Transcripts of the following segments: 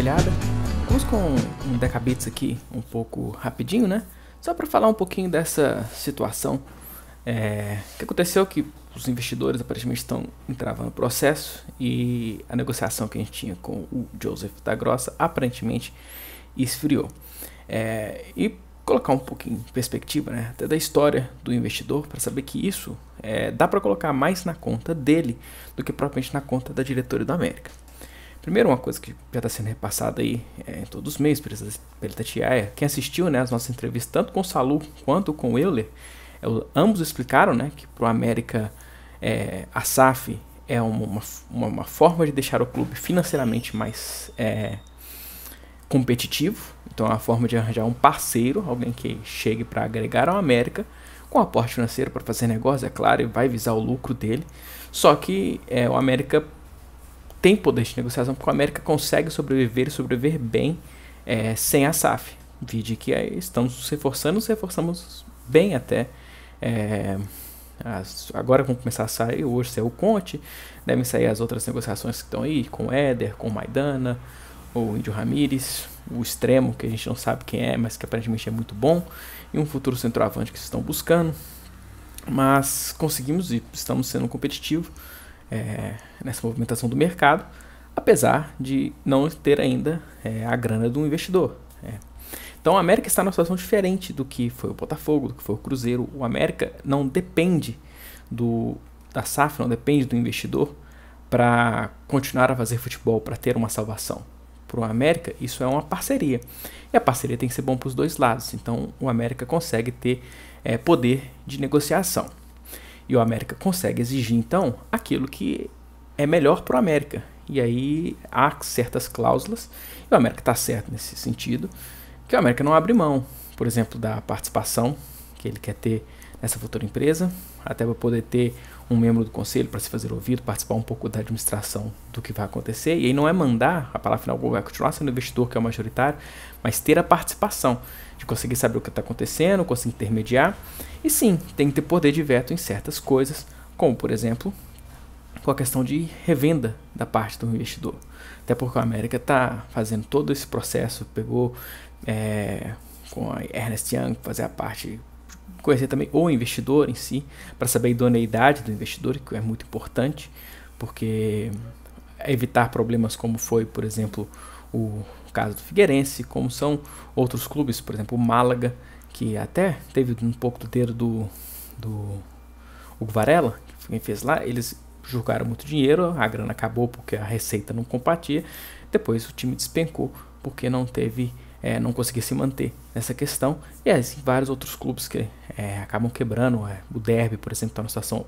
espelhada. Vamos com um Decabits aqui, um pouco rapidinho, né? Só para falar um pouquinho dessa situação é, que aconteceu que os investidores aparentemente estão entrando no processo e a negociação que a gente tinha com o Joseph da Grossa aparentemente esfriou. É, e colocar um pouquinho em perspectiva, né, até da história do investidor, para saber que isso é, dá para colocar mais na conta dele do que propriamente na conta da diretoria do América. Primeiro, uma coisa que já está sendo repassada aí é, todos os meses pela Tatiaia, quem assistiu né, as nossas entrevistas, tanto com o Salu quanto com o Euler, é, ambos explicaram né, que para o América é, a SAF é uma, uma, uma, forma de deixar o clube financeiramente mais é, competitivo, então é uma forma de arranjar um parceiro, alguém que chegue para agregar ao América, com aporte financeiro para fazer negócio, é claro, e vai visar o lucro dele. Só que é, o América tem poder de negociação, porque a América consegue sobreviver e sobreviver bem é, sem a SAF. Vide que é, estamos nos reforçando, nos reforçamos bem até. É, as, agora vão começar a sair, hoje saiu o Conte, devem sair as outras negociações que estão aí, com o Éder, com o Maidana, o Índio Ramírez, o Extremo, que a gente não sabe quem é, mas que aparentemente é muito bom, e um futuro centroavante que vocês estão buscando. Mas conseguimos e estamos sendo competitivos é, nessa movimentação do mercado, apesar de não ter ainda é, a grana do investidor. É. Então a América está numa situação diferente do que foi o Botafogo, do que foi o Cruzeiro. O América não depende do, da SAF, não depende do investidor para continuar a fazer futebol, para ter uma salvação. Para o América, isso é uma parceria. E a parceria tem que ser bom para os dois lados. Então o América consegue ter é, poder de negociação. E o América consegue exigir, então, aquilo que é melhor para o América. E aí há certas cláusulas, e o América está certo nesse sentido, que o América não abre mão, por exemplo, da participação que ele quer ter nessa futura empresa, até para poder ter um membro do conselho para se fazer ouvido, participar um pouco da administração do que vai acontecer. E aí não é mandar, a palavra final vai continuar sendo investidor, que é o majoritário, mas ter a participação de conseguir saber o que está acontecendo, conseguir intermediar. E sim, tem que ter poder de veto em certas coisas, como por exemplo com a questão de revenda da parte do investidor. Até porque a América está fazendo todo esse processo, pegou é, com a Ernest Young fazer a parte conhecer também o investidor em si, para saber a idoneidade do investidor, que é muito importante, porque evitar problemas como foi, por exemplo, o caso do Figueirense, como são outros clubes, por exemplo, o Málaga, que até teve um pouco do dedo do, do Hugo Varela, que fez lá, eles julgaram muito dinheiro, a grana acabou porque a receita não compatia, depois o time despencou porque não teve é, não conseguir se manter nessa questão. E aí, assim, vários outros clubes que é, acabam quebrando. É, o Derby, por exemplo, está numa situação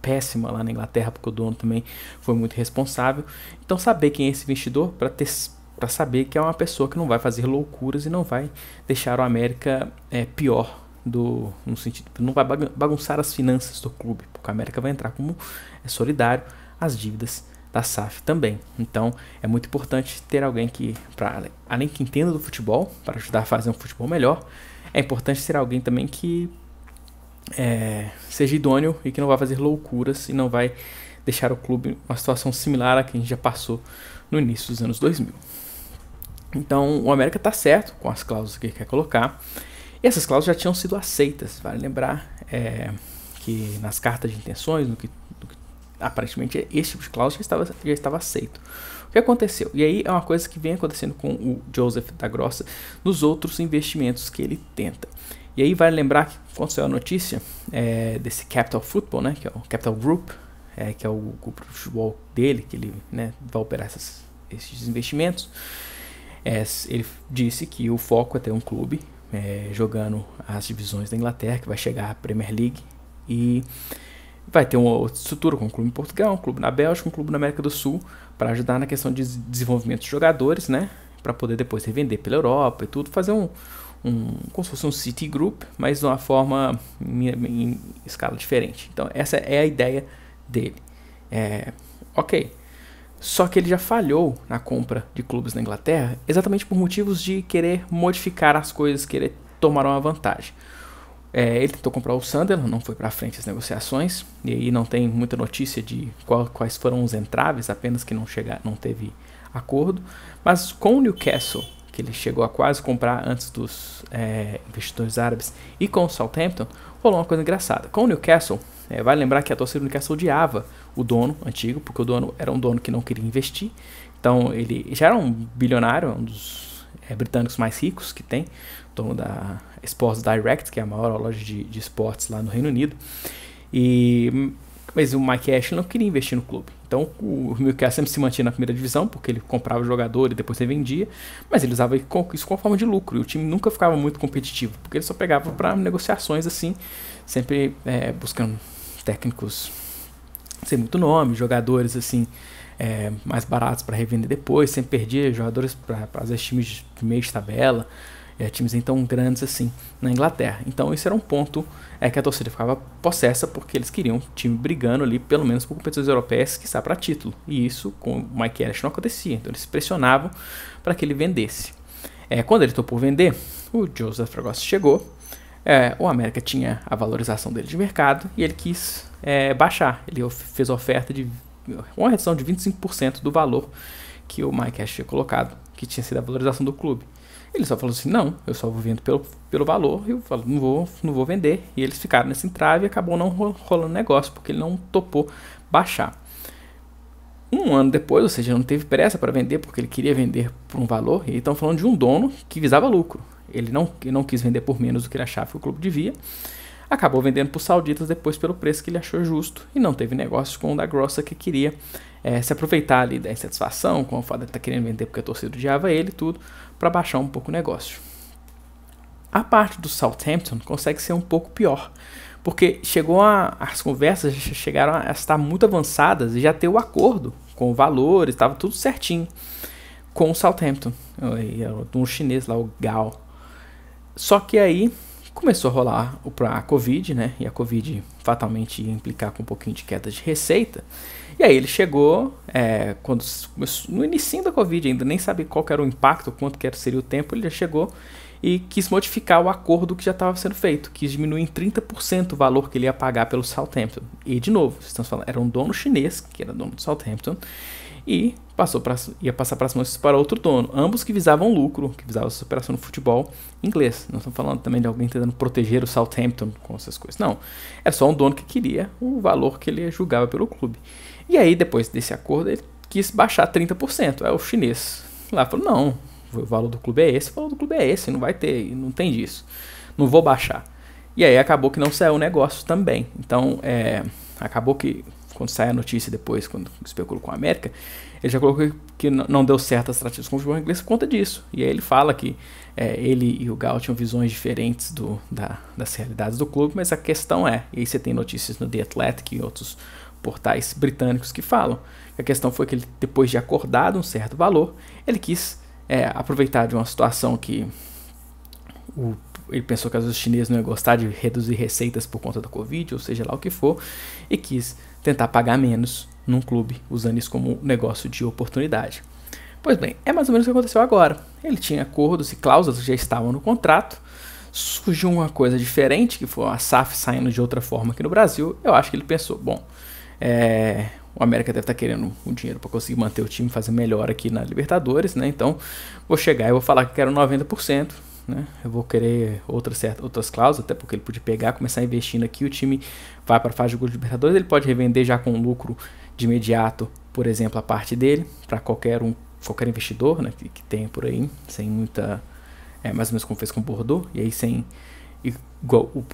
péssima lá na Inglaterra, porque o dono também foi muito responsável. Então, saber quem é esse investidor para ter para saber que é uma pessoa que não vai fazer loucuras e não vai deixar o América é, pior do no sentido não vai bagunçar as finanças do clube porque a América vai entrar como é, solidário as dívidas da SAF também. Então é muito importante ter alguém que, pra, além que entenda do futebol, para ajudar a fazer um futebol melhor, é importante ter alguém também que é, seja idôneo e que não vai fazer loucuras e não vai deixar o clube uma situação similar à que a gente já passou no início dos anos 2000. Então o América está certo com as cláusulas que quer colocar. E essas cláusulas já tinham sido aceitas, vale lembrar é, que nas cartas de intenções, no que aparentemente esse tipo de cláusula já estava, já estava aceito. O que aconteceu? E aí é uma coisa que vem acontecendo com o Joseph da Grossa nos outros investimentos que ele tenta. E aí vale lembrar que quando saiu a notícia é, desse Capital Football, né, que é o Capital Group, é, que é o grupo de futebol dele, que ele né, vai operar essas, esses investimentos, é, ele disse que o foco é ter um clube é, jogando as divisões da Inglaterra, que vai chegar à Premier League, e vai ter uma estrutura com um clube em Portugal, um clube na Bélgica, um clube na América do Sul, para ajudar na questão de desenvolvimento de jogadores, né? Para poder depois revender pela Europa e tudo, fazer um, um como se fosse um city group, mas de uma forma em, em escala diferente. Então essa é a ideia dele. É, ok. Só que ele já falhou na compra de clubes na Inglaterra, exatamente por motivos de querer modificar as coisas, querer tomar uma vantagem. É, ele tentou comprar o Sunderland, não foi para frente as negociações, e aí não tem muita notícia de qual, quais foram os entraves, apenas que não, chega, não teve acordo. Mas com o Newcastle, que ele chegou a quase comprar antes dos é, investidores árabes, e com o Southampton, rolou uma coisa engraçada. Com o Newcastle, é, vai lembrar que a torcida do Newcastle odiava o dono antigo, porque o dono era um dono que não queria investir, então ele já era um bilionário, um dos é, britânicos mais ricos que tem, dono da Sports Direct, que é a maior loja de, de esportes lá no Reino Unido. E, mas o Mike Ashley não queria investir no clube. Então o Newcastle sempre se mantinha na primeira divisão, porque ele comprava o jogador e depois revendia, mas ele usava isso como forma de lucro, e o time nunca ficava muito competitivo, porque ele só pegava para negociações assim, sempre é, buscando técnicos sem muito nome, jogadores assim é, mais baratos para revender depois, sempre perdia jogadores para fazer times de meio de tabela é, times nem tão grandes assim na Inglaterra. Então esse era um ponto é, que a torcida ficava possessa porque eles queriam um time brigando ali pelo menos por competições europeias que está para título. E isso com o Mike Ash não acontecia, então eles pressionavam para que ele vendesse. É, quando ele topou vender, o Joseph Fragoso chegou, é, o América tinha a valorização dele de mercado e ele quis é, baixar. Ele fez oferta de uma redução de 25% do valor que o Mike Ash tinha colocado, que tinha sido a valorização do clube. Ele só falou assim: não, eu só vou vendo pelo, pelo valor, eu falo, não vou, não vou vender. E eles ficaram nesse entrave e acabou não rolando negócio, porque ele não topou baixar. Um ano depois, ou seja, não teve pressa para vender, porque ele queria vender por um valor, e estão falando de um dono que visava lucro. Ele não, ele não quis vender por menos do que ele achava que o clube devia. Acabou vendendo para os sauditas depois pelo preço que ele achou justo e não teve negócio com o da Grossa que queria é, se aproveitar ali da insatisfação com o fato tá de estar querendo vender porque a torcida odiava ele e tudo, para baixar um pouco o negócio. A parte do Southampton consegue ser um pouco pior, porque chegou a, as conversas chegaram a estar muito avançadas e já ter o acordo com valores, estava tudo certinho com o Southampton, é um chinês lá, o Gal. Só que aí começou a rolar a Covid, né? E a Covid fatalmente ia implicar com um pouquinho de queda de receita. E aí ele chegou, é, quando no início da Covid ainda, nem sabia qual era o impacto, quanto que seria o tempo, ele já chegou e quis modificar o acordo que já estava sendo feito, quis diminuir em 30% o valor que ele ia pagar pelo Southampton. E de novo, estamos falando, era um dono chinês, que era dono do Southampton, e passou pra, ia passar para ações para outro dono, ambos que visavam lucro, que visavam superação no futebol inglês. Não estamos falando também de alguém tentando proteger o Southampton com essas coisas, não. É só um dono que queria o valor que ele julgava pelo clube. E aí, depois desse acordo, ele quis baixar 30%. Aí é o chinês lá falou: não, o valor do clube é esse, o valor do clube é esse, não vai ter, não tem disso, não vou baixar. E aí acabou que não saiu o negócio também. Então, é, acabou que quando sai a notícia depois, quando especulou com a América, ele já colocou que não deu certo as tratativas com o futebol inglês por conta disso. E aí ele fala que é, ele e o Gal tinham visões diferentes do, da, das realidades do clube, mas a questão é, e aí você tem notícias no The Athletic e outros portais britânicos que falam, que a questão foi que ele, depois de acordado um certo valor, ele quis é, aproveitar de uma situação que o ele pensou que as os chineses não iam gostar de reduzir receitas por conta da Covid, ou seja lá o que for, e quis tentar pagar menos num clube, usando isso como negócio de oportunidade. Pois bem, é mais ou menos o que aconteceu agora. Ele tinha acordos e cláusulas que já estavam no contrato. Surgiu uma coisa diferente, que foi a SAF saindo de outra forma aqui no Brasil. Eu acho que ele pensou, bom, é, o América deve estar tá querendo o dinheiro para conseguir manter o time, fazer melhor aqui na Libertadores, né? Então, vou chegar e vou falar que quero 90% né? Eu vou querer outras, certas, outras cláusulas, até porque ele pode pegar, começar investindo aqui, o time vai para a fase de Gol Libertadores, ele pode revender já com lucro de imediato, por exemplo, a parte dele, para qualquer um, qualquer investidor né, que, que tem por aí, sem muita. É, mais ou menos como fez com o Bordeaux, e aí sem. Igual, o,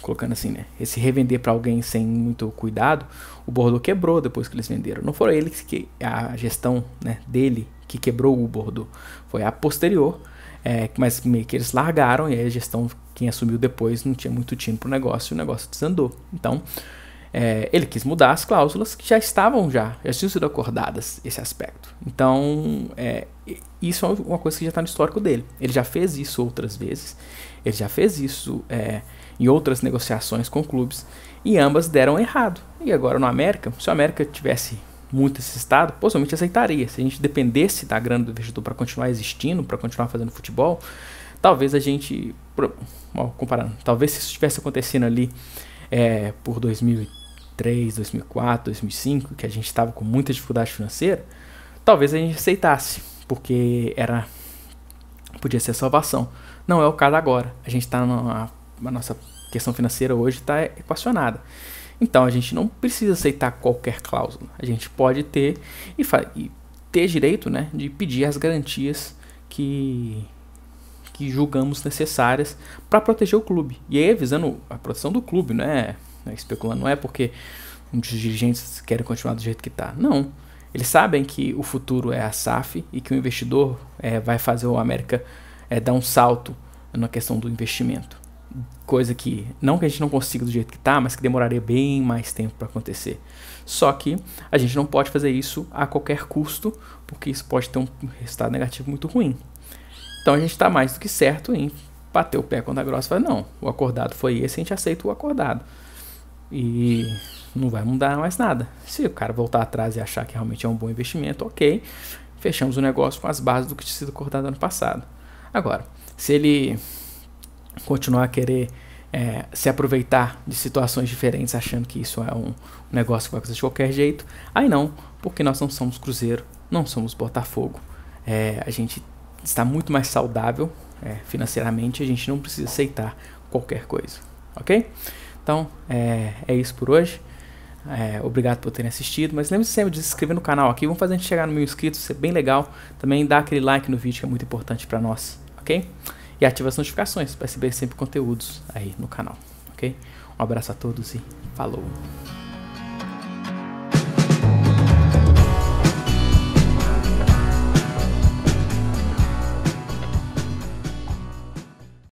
colocando assim, né? Esse revender para alguém sem muito cuidado, o Bordeaux quebrou depois que eles venderam. Não foi ele que a gestão né, dele que quebrou o Bordeaux, foi a posterior é, mas meio que eles largaram e aí a gestão, quem assumiu depois, não tinha muito time para o negócio e o negócio desandou. Então, é, ele quis mudar as cláusulas que já estavam já, já tinham sido acordadas esse aspecto. Então, é, isso é uma coisa que já está no histórico dele. Ele já fez isso outras vezes, ele já fez isso é, em outras negociações com clubes, e ambas deram errado. E agora no América, se o América tivesse muito esse Estado, possivelmente aceitaria. Se a gente dependesse da grana do investidor para continuar existindo, para continuar fazendo futebol, talvez a gente. Mal comparando, talvez se isso estivesse acontecendo ali é, por 2003, 2004, 2005, que a gente estava com muita dificuldade financeira, talvez a gente aceitasse, porque era podia ser salvação. Não é o caso agora. A gente está na nossa questão financeira hoje está equacionada. Então a gente não precisa aceitar qualquer cláusula. A gente pode ter e, e ter direito né, de pedir as garantias que, que julgamos necessárias para proteger o clube. E aí visando a proteção do clube, não é, não é especulando, não é porque os dirigentes querem continuar do jeito que está. Não. Eles sabem que o futuro é a SAF e que o investidor é, vai fazer o América é, dar um salto na questão do investimento. Coisa que, não que a gente não consiga do jeito que está, mas que demoraria bem mais tempo para acontecer. Só que a gente não pode fazer isso a qualquer custo, porque isso pode ter um resultado negativo muito ruim. Então a gente está mais do que certo em bater o pé contra a grossa e falar: não, o acordado foi esse, a gente aceita o acordado. E não vai mudar mais nada. Se o cara voltar atrás e achar que realmente é um bom investimento, ok, fechamos o negócio com as bases do que tinha sido acordado ano passado. Agora, se ele continuar a querer é, se aproveitar de situações diferentes, achando que isso é um negócio que vai acontecer de qualquer jeito. Aí não, porque nós não somos Cruzeiro, não somos Botafogo. É, a gente está muito mais saudável é, financeiramente, a gente não precisa aceitar qualquer coisa, ok? Então é, é isso por hoje. É, obrigado por terem assistido, mas lembre-se sempre de se inscrever no canal aqui, vamos fazer a gente chegar no mil inscritos, isso é bem legal. Também dá aquele like no vídeo que é muito importante para nós, ok? e ativa as notificações para receber sempre conteúdos aí no canal, ok? Um abraço a todos e falou!